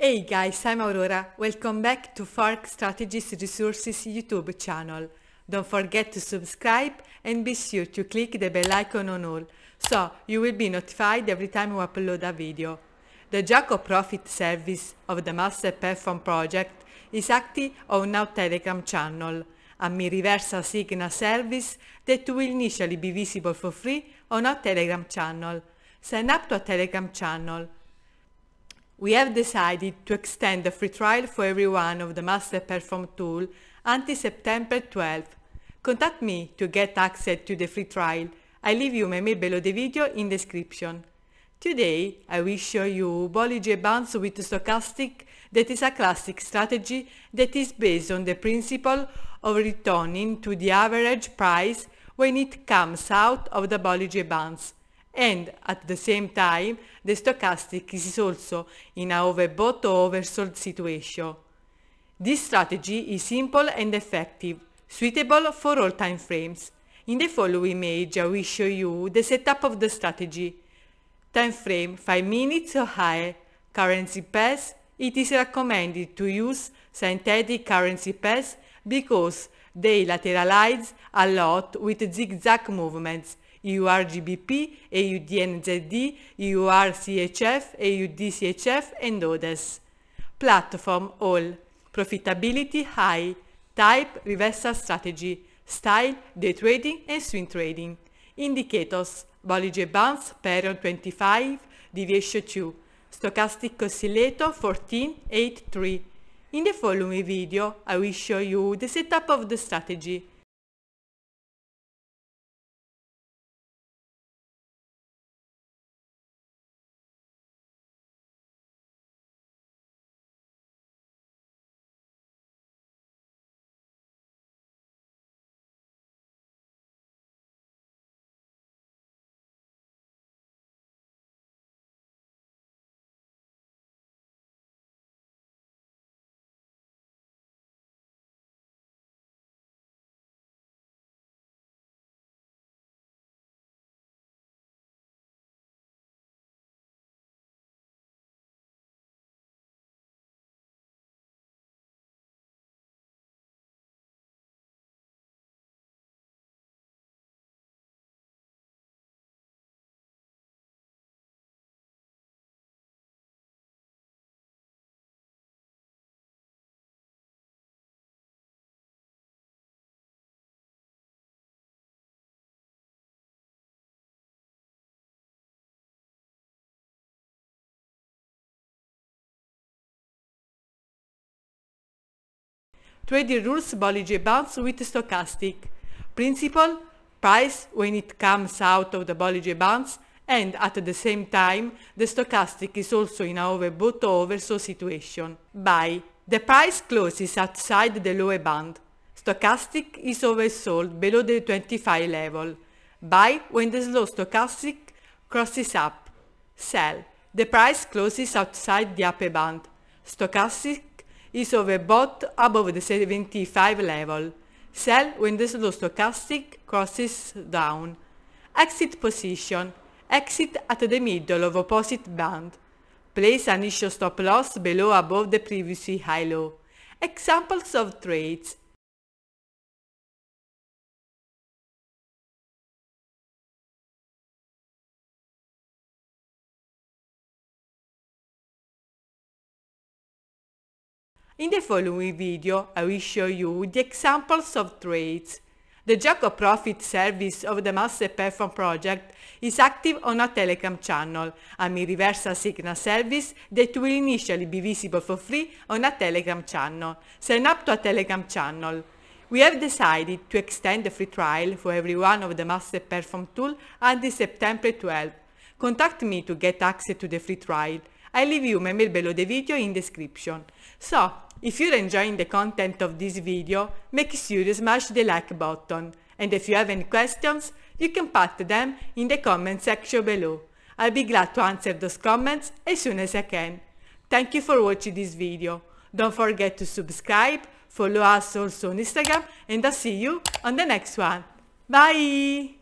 Hey guys, I'm Aurora. Welcome back to Fork Strategies Resources YouTube channel. Don't forget to subscribe and be sure to click the bell icon on all, so you will be notified every time we upload a video. The Jaco Profit service of the Master Perform project is active on our Telegram channel, a Miriversa Signal service that will initially be visible for free on our Telegram channel. Sign up to our Telegram channel we have decided to extend the free trial for everyone of the Master Perform tool until September 12th. Contact me to get access to the free trial. I leave you my mail below the video in description. Today I will show you Bollinger Bands with Stochastic that is a classic strategy that is based on the principle of returning to the average price when it comes out of the Bollinger Bands and at the same time the stochastic is also in a overbought or oversold situation. This strategy is simple and effective, suitable for all time frames. In the following image I will show you the setup of the strategy. Time frame 5 minutes or higher, currency pairs, it is recommended to use synthetic currency pairs because they lateralize a lot with zigzag movements EURGBP, AUDNZD, EURCHF, AUDCHF and others. Platform all. Profitability high. Type reversal strategy. Style day trading and swing trading. Indicators Bollinger Bands period 25 deviation 2. Stochastic oscillator 1483. In the following video I will show you the setup of the strategy. trading rules Bollinger Bands with stochastic. Principle, price when it comes out of the Bollinger Bands and at the same time the stochastic is also in a overbought or oversold situation. Buy. The price closes outside the lower band. Stochastic is oversold below the 25 level. Buy when the slow stochastic crosses up. Sell. The price closes outside the upper band. Stochastic is over bought above the 75 level. Sell when the slow stochastic crosses down. Exit position. Exit at the middle of opposite band. Place an issue stop loss below above the previous high low. Examples of trades In the following video, I will show you the examples of trades. The of Profit service of the Master Perform project is active on a Telegram channel, a Mi Signal service that will initially be visible for free on a Telegram channel. Sign up to a Telegram channel. We have decided to extend the free trial for every one of the Master Perform tool until September 12. Contact me to get access to the free trial. I leave you my mail below the video in description. So, if you're enjoying the content of this video, make sure you smash the like button. And if you have any questions, you can put them in the comment section below. I'll be glad to answer those comments as soon as I can. Thank you for watching this video. Don't forget to subscribe, follow us also on Instagram, and I'll see you on the next one. Bye!